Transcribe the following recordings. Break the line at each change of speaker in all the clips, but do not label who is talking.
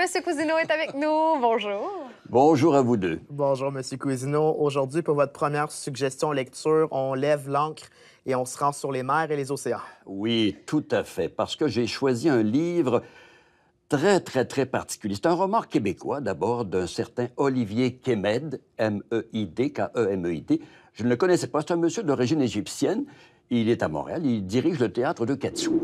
Monsieur Cousineau est avec nous. Bonjour. Bonjour à vous deux. Bonjour, Monsieur Cousineau. Aujourd'hui, pour votre première suggestion lecture, on lève l'ancre et on se rend sur les mers et les océans.
Oui, tout à fait, parce que j'ai choisi un livre très, très, très particulier. C'est un roman québécois, d'abord, d'un certain Olivier Kemed, M-E-I-D, K-E-M-E-I-D. Je ne le connaissais pas. C'est un monsieur d'origine égyptienne. Il est à Montréal. Il dirige le théâtre de Katsou.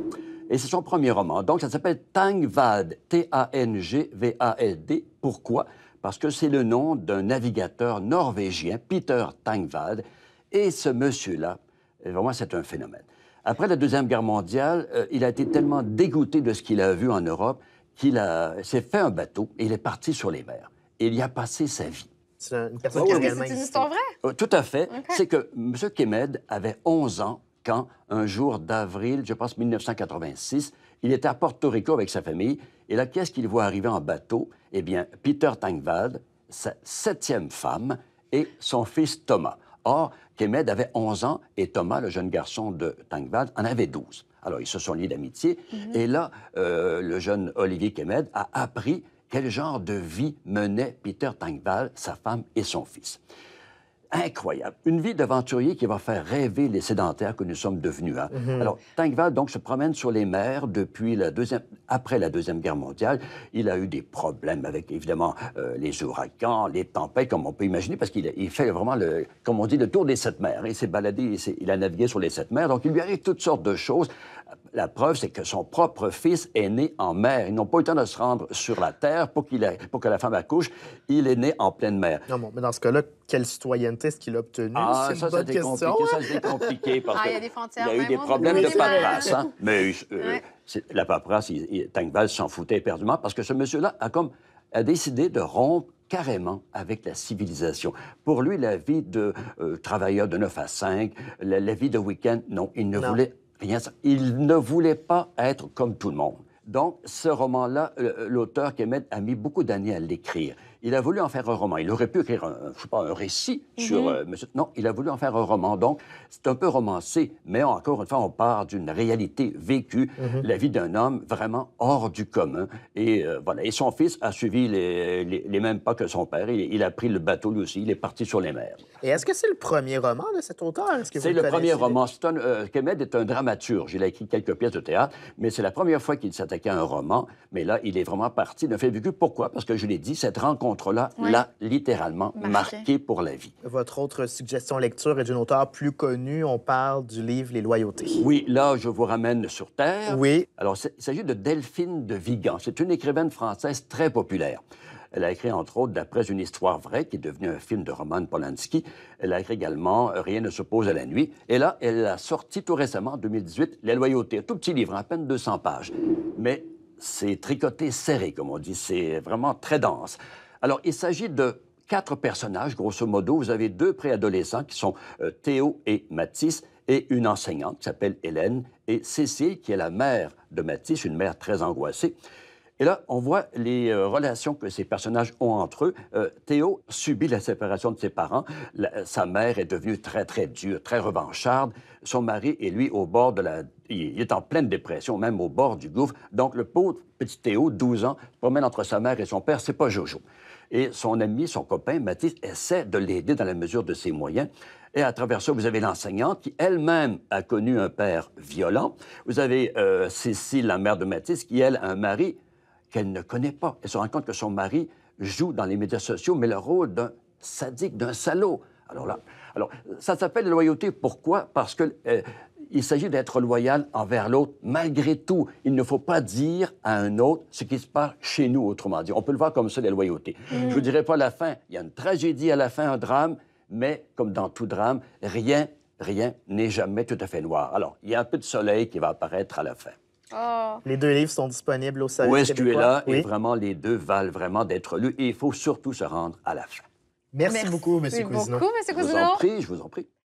Et c'est son premier roman. Donc, ça s'appelle Tangvad, T-A-N-G-V-A-L-D. Pourquoi? Parce que c'est le nom d'un navigateur norvégien, Peter Tangvad. Et ce monsieur-là, vraiment, c'est un phénomène. Après la Deuxième Guerre mondiale, euh, il a été tellement dégoûté de ce qu'il a vu en Europe qu'il s'est fait un bateau et il est parti sur les mers. Et il y a passé sa vie. C'est oh, une histoire vraie? Euh, tout à fait. C'est que M. Kemed avait 11 ans un jour d'avril, je pense 1986, il était à Porto Rico avec sa famille, et là, qu'est-ce qu'il voit arriver en bateau? Eh bien, Peter Tangvald, sa septième femme, et son fils Thomas. Or, Kemed avait 11 ans et Thomas, le jeune garçon de Tangvald, en avait 12. Alors, ils se sont liés d'amitié. Mhm. Et là, euh, le jeune Olivier Kemed a appris quel genre de vie menait Peter Tangvald, sa femme et son fils incroyable. Une vie d'aventurier qui va faire rêver les sédentaires que nous sommes devenus. Hein. Mhm. Alors, Tangval, donc, se promène sur les mers depuis la deuxième... après la Deuxième Guerre mondiale. Il a eu des problèmes avec, évidemment, euh, les ouragans, les tempêtes, comme on peut imaginer, parce qu'il il fait vraiment, le, comme on dit, le tour des sept mers. Il s'est baladé, il, il a navigué sur les sept mers. Donc, il lui arrive toutes sortes de choses la preuve, c'est que son propre fils est né en mer. Ils n'ont pas eu le temps de se rendre sur la terre pour, pour que la femme accouche. Il est né en pleine mer.
Non, mais dans ce cas-là, quelle citoyenneté est-ce qu'il a obtenue? Ah, ça, compliqué. Ça, compliqué y, a eu des problèmes de paperasse. Hein.
Mais euh, la paperasse, il, Tangval s'en foutait éperdument parce que ce monsieur-là a comme a décidé de rompre carrément avec la civilisation. Pour lui, la vie de euh, travailleur de 9 à 5, la, vie de week-end, non, il ne voulait il ne voulait pas être comme tout le monde. Donc, ce roman-là, l'auteur Kemet a mis beaucoup d'années à l'écrire il a voulu en faire un roman. Il aurait pu écrire un, pas, un récit mhm. sur euh, Non, il a voulu en faire un roman. Donc, c'est un peu romancé, mais encore une fois, on part d'une réalité vécue, mhm. la vie d'un homme vraiment hors du commun. Et euh, voilà. Et son fils a suivi les, mêmes pas que son père. Il, a pris le bateau lui aussi. Il est parti sur les mers.
Et est-ce que c'est le premier roman de cet auteur C'est le, premier roman.
Stone, euh, Kemed est un dramaturge. Il a écrit quelques pièces de théâtre, mais c'est la première fois qu'il s'attaquait à un roman. Mais là, il est vraiment parti d'un fait vécu. Pourquoi Parce que je l'ai dit, cette rencontre là l'a littéralement marqué. pour la vie.
Votre autre suggestion
lecture est d'une auteure
plus connue. On parle du livre
Les Loyautés. Oui, là, je vous ramène sur Terre. Oui. Alors, il s'agit de Delphine de Vigan. C'est une écrivaine française très populaire. Elle a écrit, entre autres, D'après une histoire vraie, qui est devenue un film de Roman Polanski. Elle a écrit également Rien ne se pose à la nuit. Et là, elle a sorti tout récemment, en 2018, Les Loyautés, un tout petit livre, à peine 200 pages. Mais c'est tricoté serré, comme on dit. C'est vraiment très dense. Alors, il s'agit de quatre personnages, grosso modo. Vous avez deux préadolescents qui sont euh, Théo et Mathis et une enseignante qui s'appelle Hélène et Cécile, qui est la mère de Mathis, une mère très angoissée. Et là, on voit les euh, relations que ces personnages ont entre eux. Euh, Théo subit la séparation de ses parents. sa mère est devenue très, très dure, très revancharde. Son mari est, lui, au bord de la... Il est en pleine dépression, même au bord du gouffre. Donc, le pauvre petit Théo, 12 ans, promène entre sa mère et son père. C'est pas Jojo. Et son ami, son copain, Mathis, essaie de l'aider dans la mesure de ses moyens. Et à travers ça, vous avez l'enseignante qui elle-même a connu un père violent. Vous avez euh, Cécile, la mère de Mathis, qui, elle, a un mari qu'elle ne connaît pas. Elle se rend compte que son mari joue dans les médias sociaux, mais le rôle d'un sadique, d'un salaud. Alors là, alors, ça s'appelle la loyauté. Pourquoi? Parce qu'il euh, s'agit d'être loyal envers l'autre malgré tout. Il ne faut pas dire à un autre ce qui se passe chez nous, autrement dit. On peut le voir comme ça, la loyauté. Mm. Je ne vous dirai pas la fin. Il y a une tragédie à la fin, un drame, mais comme dans tout drame, rien, rien n'est jamais tout à fait noir. Alors, il y a un peu de soleil qui va apparaître à la fin.
Ah. Les deux livres sont disponibles au Salon est es là et
vraiment, les deux valent vraiment d'être lus et il faut surtout se rendre à la fin. Merci, beaucoup, monsieur Merci beaucoup,
M. Cousineau. Je vous en
prie, je vous en prie.